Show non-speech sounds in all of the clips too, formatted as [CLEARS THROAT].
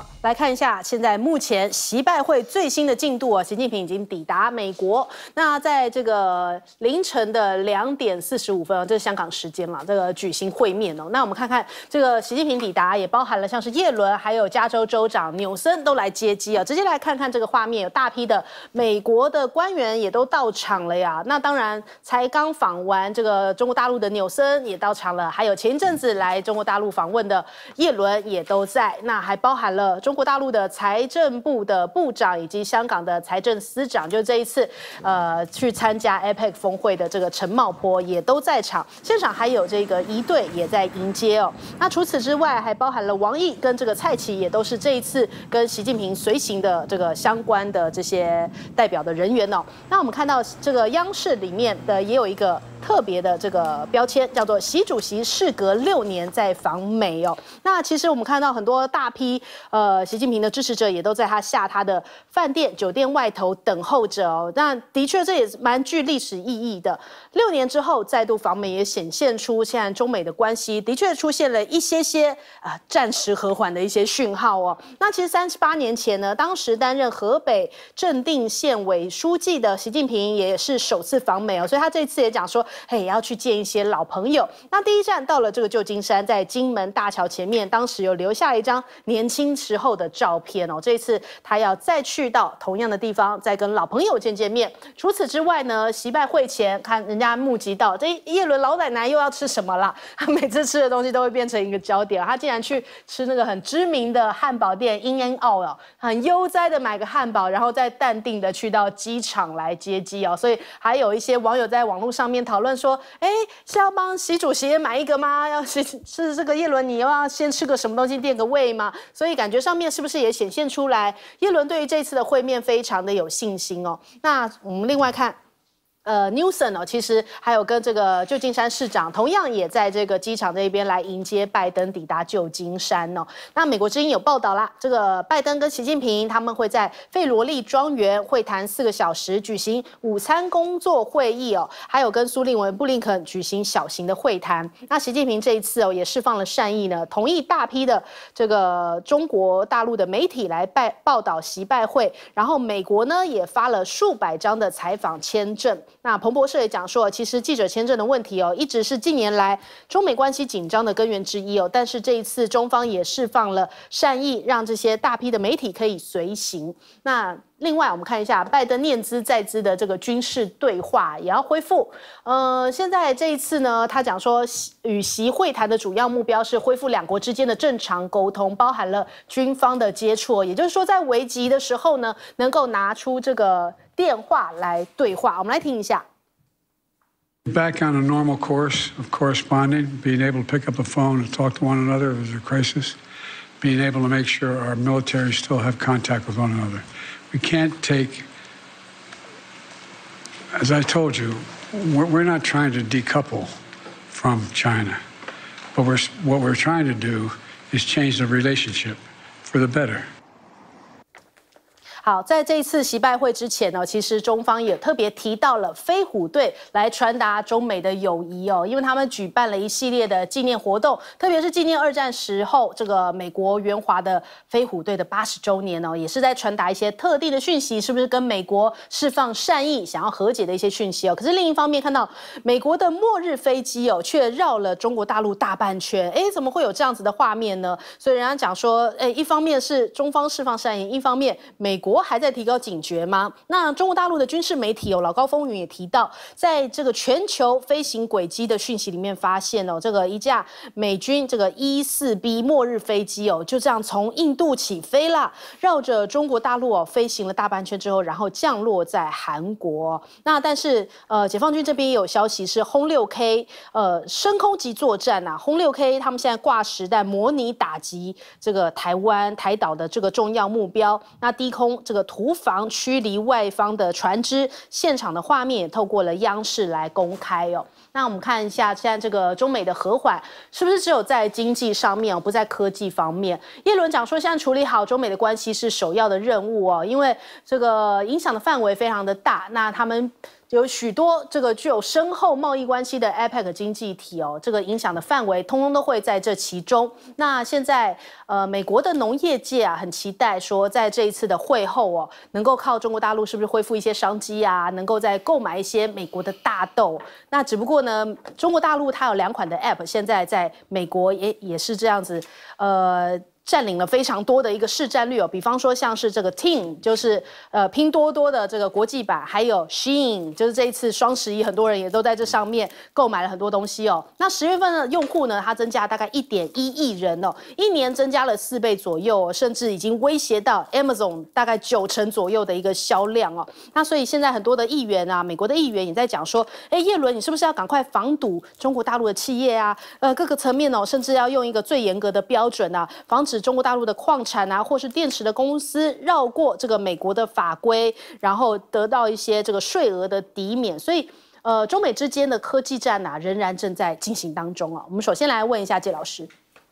다来看一下，现在目前习拜会最新的进度啊，习近平已经抵达美国。那在这个凌晨的两点四十五分啊，这是香港时间嘛，这个举行会面哦。那我们看看这个习近平抵达，也包含了像是叶伦还有加州州长纽森都来接机啊，直接来看看这个画面，有大批的美国的官员也都到场了呀。那当然，才刚访完这个中国大陆的纽森也到场了，还有前一阵子来中国大陆访问的叶伦也都在。那还包含了中。中国大陆的财政部的部长以及香港的财政司长，就是这一次，呃，去参加 APEC 峰会的这个陈茂波也都在场。现场还有这个一队也在迎接哦。那除此之外，还包含了王毅跟这个蔡奇，也都是这一次跟习近平随行的这个相关的这些代表的人员哦。那我们看到这个央视里面的也有一个特别的这个标签，叫做“习主席事隔六年在访美”哦。那其实我们看到很多大批呃。习近平的支持者也都在他下他的饭店、酒店外头等候着哦。那的确，这也是蛮具历史意义的。六年之后再度访美，也显现出现在中美的关系的确出现了一些些啊暂时和缓的一些讯号哦。那其实三十八年前呢，当时担任河北正定县委书记的习近平也是首次访美哦，所以他这次也讲说，嘿，要去见一些老朋友。那第一站到了这个旧金山，在金门大桥前面，当时有留下一张年轻时候。的照片哦，这一次他要再去到同样的地方，再跟老朋友见见面。除此之外呢，习拜会前看人家募集到这叶伦老奶奶又要吃什么了？她每次吃的东西都会变成一个焦点。她竟然去吃那个很知名的汉堡店 In and Out 哦，很悠哉的买个汉堡，然后再淡定的去到机场来接机哦。所以还有一些网友在网络上面讨论说：“哎，是要帮习主席买一个吗？要是是这个叶伦，你要先吃个什么东西垫个胃吗？”所以感觉上。面是不是也显现出来？耶伦对于这次的会面非常的有信心哦。那我们另外看。呃，Newson 哦，其实还有跟这个旧金山市长同样也在这个机场这边来迎接拜登抵达旧金山哦。那美国之音有报道啦，这个拜登跟习近平他们会在费罗利庄园会谈四个小时，举行午餐工作会议哦，还有跟苏利文、布林肯举行小型的会谈。那习近平这一次哦也释放了善意呢，同意大批的这个中国大陆的媒体来拜报道习拜会，然后美国呢也发了数百张的采访签证。那彭博社也讲说，其实记者签证的问题哦，一直是近年来中美关系紧张的根源之一哦。但是这一次中方也释放了善意，让这些大批的媒体可以随行。那另外，我们看一下拜登念兹在兹的这个军事对话也要恢复。呃，现在这一次呢，他讲说与习会谈的主要目标是恢复两国之间的正常沟通，包含了军方的接触。也就是说，在危机的时候呢，能够拿出这个。电话来对话。我们来听一下。Back on a normal course of corresponding, being able to pick up a phone and talk to one another if there's a crisis, being able to make sure our military still have contact with one another. We can't take, as I told you, we're not trying to decouple from China, but we're, what we're trying to do is change the relationship for the better. 好，在这次习拜会之前呢，其实中方也特别提到了飞虎队来传达中美的友谊哦，因为他们举办了一系列的纪念活动，特别是纪念二战时候这个美国援华的飞虎队的八十周年哦，也是在传达一些特定的讯息，是不是跟美国释放善意、想要和解的一些讯息哦？可是另一方面看到美国的末日飞机哦，却绕了中国大陆大半圈，哎，怎么会有这样子的画面呢？所以人家讲说，哎，一方面是中方释放善意，一方面美国。我还在提高警觉吗？那中国大陆的军事媒体有老高风云也提到，在这个全球飞行轨迹的讯息里面发现哦，这个一架美军这个一四 B 末日飞机哦，就这样从印度起飞了，绕着中国大陆哦飞行了大半圈之后，然后降落在韩国。那但是呃，解放军这边也有消息是轰六 K 呃深空级作战呐，轰六 K 他们现在挂实弹模拟打击这个台湾台岛的这个重要目标，那低空。这个涂房驱离外方的船只，现场的画面也透过了央视来公开哦。那我们看一下，现在这个中美的和缓是不是只有在经济上面哦，不在科技方面？叶伦讲说，现在处理好中美的关系是首要的任务哦，因为这个影响的范围非常的大。那他们。有许多这个具有深厚贸易关系的 APEC 经济体哦，这个影响的范围通通都会在这其中。那现在呃，美国的农业界啊，很期待说在这一次的会后哦，能够靠中国大陆是不是恢复一些商机啊，能够再购买一些美国的大豆。那只不过呢，中国大陆它有两款的 App，现在在美国也也是这样子，呃。占领了非常多的一个市占率哦，比方说像是这个 Ting，就是呃拼多多的这个国际版，还有 Shein，就是这一次双十一，很多人也都在这上面购买了很多东西哦。那十月份的用户呢，它增加大概一点一亿人哦，一年增加了四倍左右，甚至已经威胁到 Amazon 大概九成左右的一个销量哦。那所以现在很多的议员啊，美国的议员也在讲说，哎，叶伦，你是不是要赶快防堵中国大陆的企业啊？呃，各个层面哦，甚至要用一个最严格的标准啊，防止。中国大陆的矿产啊，或是电池的公司绕过这个美国的法规，然后得到一些这个税额的抵免，所以，呃，中美之间的科技战啊，仍然正在进行当中啊。我们首先来问一下谢老师。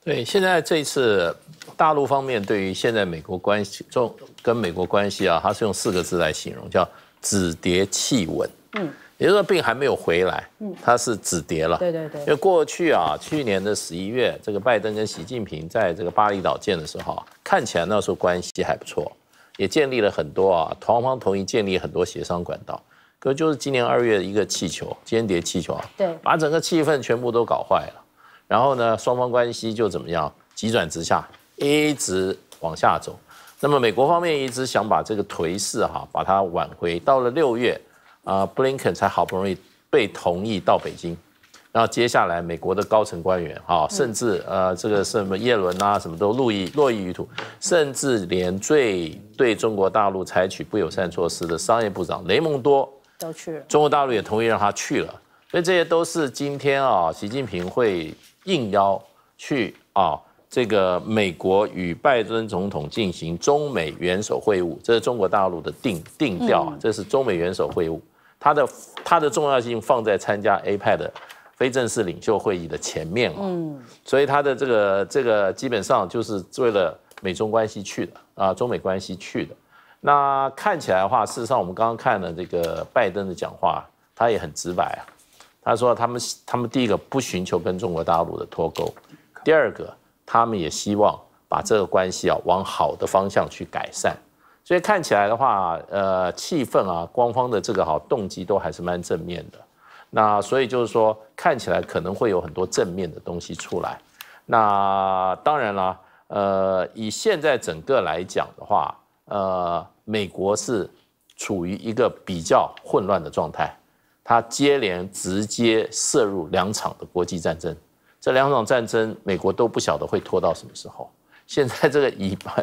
对，现在这一次大陆方面对于现在美国关系中跟美国关系啊，它是用四个字来形容，叫止跌企稳。嗯。也就是说，病还没有回来，嗯，它是止跌了。对对对。因为过去啊，去年的十一月，这个拜登跟习近平在这个巴厘岛见的时候看起来那时候关系还不错，也建立了很多啊，双方同意建立很多协商管道。可就是今年二月一个气球，间谍气球啊，对，把整个气氛全部都搞坏了。然后呢，双方关系就怎么样急转直下，一直往下走。那么美国方面一直想把这个颓势哈，把它挽回。到了六月。啊，布林肯才好不容易被同意到北京，然后接下来美国的高层官员啊，甚至呃这个什么耶伦啊，什么都露易落易于途，甚至连最对中国大陆采取不友善措施的商业部长雷蒙多都去了，中国大陆也同意让他去了，所以这些都是今天啊，习近平会应邀去啊，这个美国与拜登总统进行中美元首会晤，这是中国大陆的定定调，啊，这是中美元首会晤。他的他的重要性放在参加 APEC 非正式领袖会议的前面哦。所以他的这个这个基本上就是为了美中关系去的啊，中美关系去的。那看起来的话，事实上我们刚刚看了这个拜登的讲话，他也很直白啊，他说他们他们第一个不寻求跟中国大陆的脱钩，第二个他们也希望把这个关系啊往好的方向去改善。所以看起来的话，呃，气氛啊，官方的这个好动机都还是蛮正面的。那所以就是说，看起来可能会有很多正面的东西出来。那当然了，呃，以现在整个来讲的话，呃，美国是处于一个比较混乱的状态，它接连直接涉入两场的国际战争，这两场战争美国都不晓得会拖到什么时候。现在这个以巴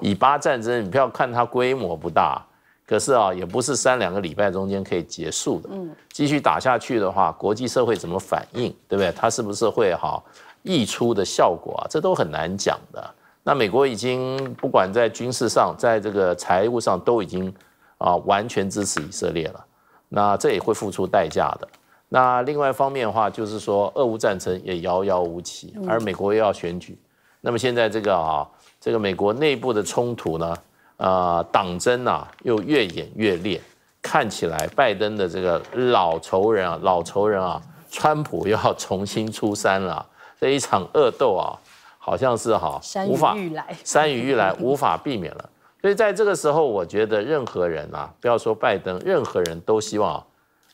以巴战争，你不要看它规模不大，可是啊，也不是三两个礼拜中间可以结束的。嗯，继续打下去的话，国际社会怎么反应，对不对？它是不是会哈溢出的效果啊？这都很难讲的。那美国已经不管在军事上，在这个财务上都已经啊完全支持以色列了，那这也会付出代价的。那另外一方面的话，就是说俄乌战争也遥遥无期，而美国又要选举。那么现在这个啊，这个美国内部的冲突呢，呃，党争啊，又越演越烈，看起来拜登的这个老仇人啊，老仇人啊，川普又要重新出山了，这一场恶斗啊，好像是哈，[LAUGHS] 山雨欲来，山雨欲来无法避免了。所以在这个时候，我觉得任何人啊，不要说拜登，任何人都希望啊。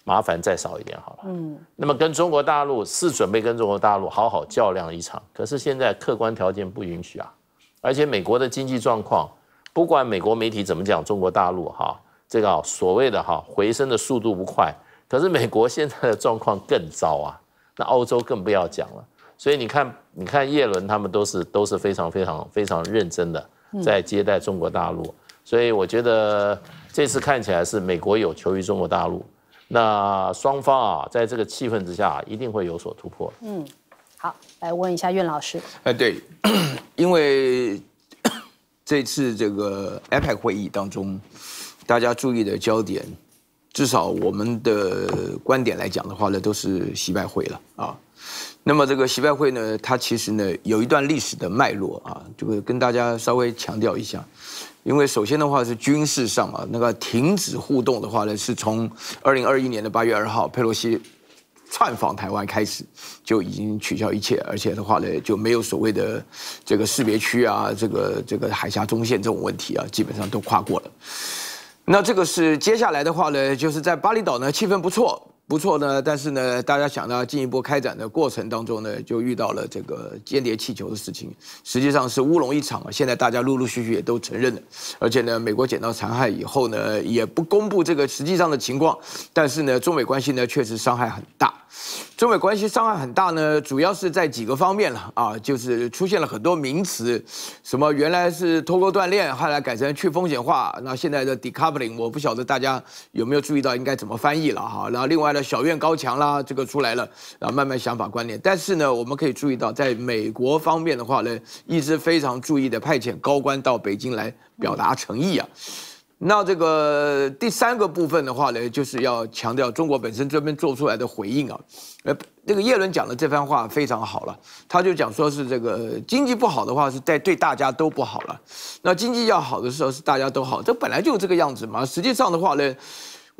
麻烦再少一点好了。嗯，那么跟中国大陆是准备跟中国大陆好好较量一场，可是现在客观条件不允许啊。而且美国的经济状况，不管美国媒体怎么讲，中国大陆哈，这个所谓的哈回升的速度不快，可是美国现在的状况更糟啊。那欧洲更不要讲了。所以你看，你看叶伦他们都是都是非常非常非常认真的在接待中国大陆。所以我觉得这次看起来是美国有求于中国大陆。那双方啊，在这个气氛之下，一定会有所突破。嗯，好，来问一下苑老师。哎，对，[CLEARS THROAT] 因为这次这个 iPad 会议当中，大家注意的焦点，至少我们的观点来讲的话呢，都是习拜会了啊。那么这个习拜会呢，它其实呢，有一段历史的脉络啊，这个跟大家稍微强调一下。因为首先的话是军事上啊，那个停止互动的话呢，是从二零二一年的八月二号佩洛西窜访台湾开始就已经取消一切，而且的话呢就没有所谓的这个识别区啊，这个这个海峡中线这种问题啊，基本上都跨过了。那这个是接下来的话呢，就是在巴厘岛呢气氛不错。不错呢，但是呢，大家想到进一步开展的过程当中呢，就遇到了这个间谍气球的事情，实际上是乌龙一场啊。现在大家陆陆续续也都承认了，而且呢，美国捡到残骸以后呢，也不公布这个实际上的情况，但是呢，中美关系呢确实伤害很大。中美关系伤害很大呢，主要是在几个方面了啊，就是出现了很多名词，什么原来是脱钩断炼，后来改成去风险化，那现在的 decoupling 我不晓得大家有没有注意到应该怎么翻译了哈，然后另外呢小院高墙啦这个出来了，然后慢慢想法观念，但是呢我们可以注意到，在美国方面的话呢，一直非常注意的派遣高官到北京来表达诚意啊。那这个第三个部分的话呢，就是要强调中国本身这边做出来的回应啊，呃，那个叶伦讲的这番话非常好了，他就讲说是这个经济不好的话是在对大家都不好了，那经济要好的时候是大家都好，这本来就这个样子嘛。实际上的话呢。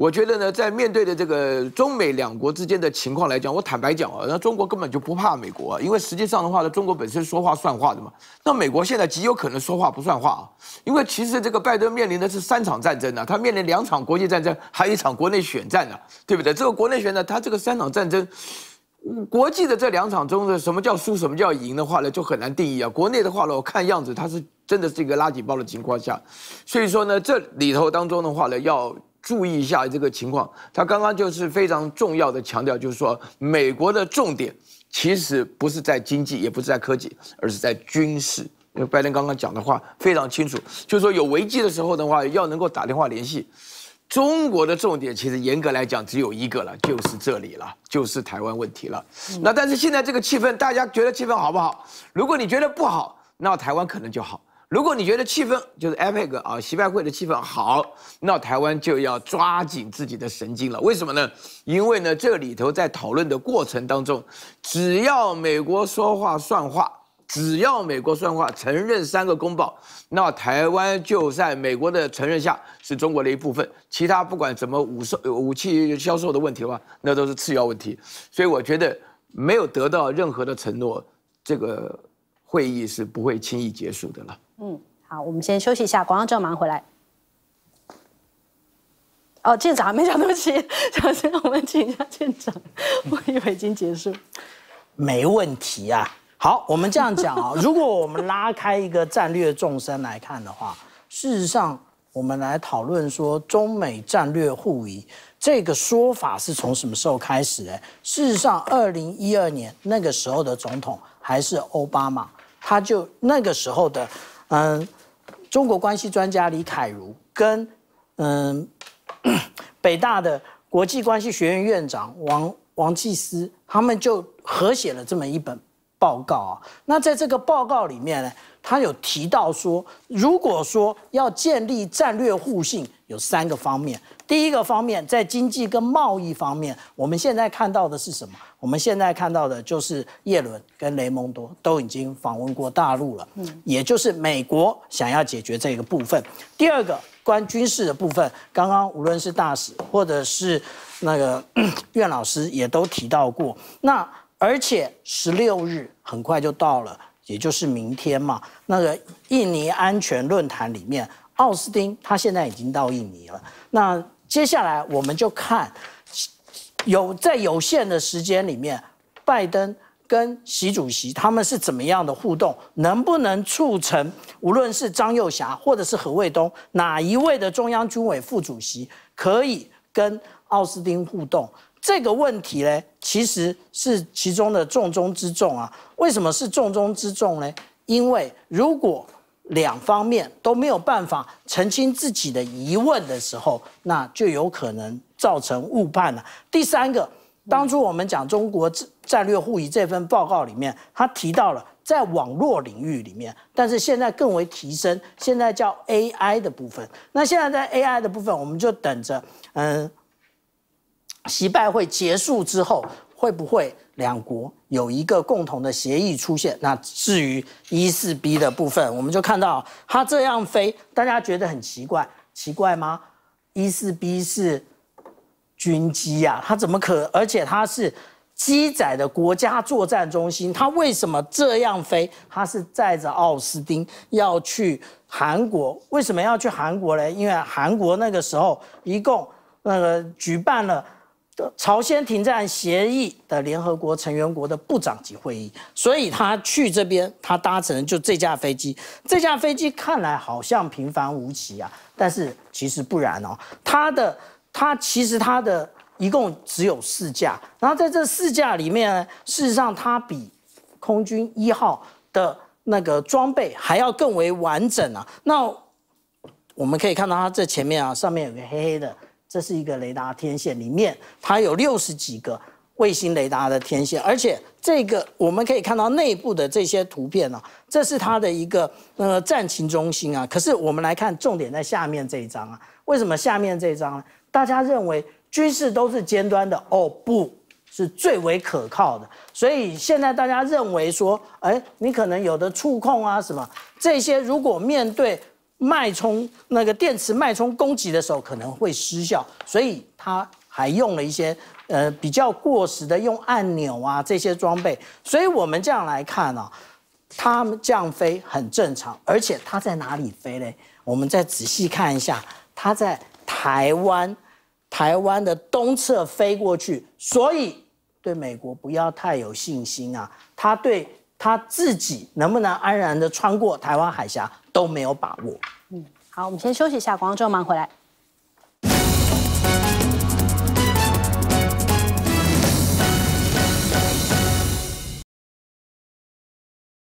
我觉得呢，在面对的这个中美两国之间的情况来讲，我坦白讲啊，那中国根本就不怕美国，啊，因为实际上的话呢，中国本身说话算话的嘛。那美国现在极有可能说话不算话啊，因为其实这个拜登面临的是三场战争呢，他面临两场国际战争，还有一场国内选战呢，对不对？这个国内选战，他这个三场战争，国际的这两场中的什么叫输，什么叫赢的话呢，就很难定义啊。国内的话呢，我看样子他是真的是一个拉警报的情况下，所以说呢，这里头当中的话呢，要。注意一下这个情况，他刚刚就是非常重要的强调，就是说美国的重点其实不是在经济，也不是在科技，而是在军事。因为拜登刚刚讲的话非常清楚，就是说有危机的时候的话，要能够打电话联系。中国的重点其实严格来讲只有一个了，就是这里了，就是台湾问题了。那但是现在这个气氛，大家觉得气氛好不好？如果你觉得不好，那台湾可能就好。如果你觉得气氛就是 epic 啊，习拜会的气氛好，那台湾就要抓紧自己的神经了。为什么呢？因为呢，这里头在讨论的过程当中，只要美国说话算话，只要美国算话承认三个公报，那台湾就在美国的承认下是中国的一部分。其他不管怎么武售武器销售的问题的话，那都是次要问题。所以我觉得没有得到任何的承诺，这个会议是不会轻易结束的了。嗯，好，我们先休息一下，广告就要忙回来。哦，舰长没讲，对不起，首先我们请一下舰长，我以为已经结束。没问题啊，好，我们这样讲啊，[LAUGHS] 如果我们拉开一个战略纵深来看的话，事实上，我们来讨论说中美战略互疑这个说法是从什么时候开始？的？事实上，二零一二年那个时候的总统还是奥巴马，他就那个时候的。嗯，中国关系专家李凯如跟嗯，[CLEARS THROAT] 北大的国际关系学院院长王王继思他们就合写了这么一本报告啊。那在这个报告里面呢，他有提到说，如果说要建立战略互信，有三个方面。第一个方面在经济跟贸易方面，我们现在看到的是什么？我们现在看到的就是叶伦跟雷蒙多都已经访问过大陆了，嗯，也就是美国想要解决这个部分。第二个关军事的部分，刚刚无论是大使或者是那个苑 [CLEARS THROAT] 老师也都提到过。那而且十六日很快就到了，也就是明天嘛。那个印尼安全论坛里面，奥斯汀他现在已经到印尼了。那接下来我们就看。有在有限的时间里面，拜登跟习主席他们是怎么样的互动？能不能促成无论是张幼霞或者是何卫东哪一位的中央军委副主席可以跟奥斯汀互动？这个问题呢，其实是其中的重中之重啊。为什么是重中之重呢？因为如果两方面都没有办法澄清自己的疑问的时候，那就有可能。造成误判了。第三个，当初我们讲中国战略互疑这份报告里面，他提到了在网络领域里面，但是现在更为提升，现在叫 AI 的部分。那现在在 AI 的部分，我们就等着，嗯，习拜会结束之后，会不会两国有一个共同的协议出现？那至于一四 B 的部分，我们就看到它这样飞，大家觉得很奇怪，奇怪吗？一四 B 是。军机啊，它怎么可？而且它是机载的国家作战中心，它为什么这样飞？它是载着奥斯汀要去韩国，为什么要去韩国呢？因为韩国那个时候一共那个举办了朝鲜停战协议的联合国成员国的部长级会议，所以他去这边，他搭乘就这架飞机。这架飞机看来好像平凡无奇啊，但是其实不然哦，他的。它其实它的一共只有四架，然后在这四架里面呢，事实上它比空军一号的那个装备还要更为完整啊。那我们可以看到它这前面啊，上面有个黑黑的，这是一个雷达天线，里面它有六十几个卫星雷达的天线，而且这个我们可以看到内部的这些图片啊，这是它的一个呃战情中心啊。可是我们来看重点在下面这一张啊，为什么下面这一张呢？大家认为军事都是尖端的哦，不是最为可靠的，所以现在大家认为说，哎，你可能有的触控啊什么这些，如果面对脉冲那个电磁脉冲攻击的时候，可能会失效，所以他还用了一些呃比较过时的用按钮啊这些装备，所以我们这样来看呢，他们这样飞很正常，而且他在哪里飞嘞？我们再仔细看一下，他在。台湾，台湾的东侧飞过去，所以对美国不要太有信心啊！他对他自己能不能安然的穿过台湾海峡都没有把握。嗯，好，我们先休息一下，广告之后马上回来。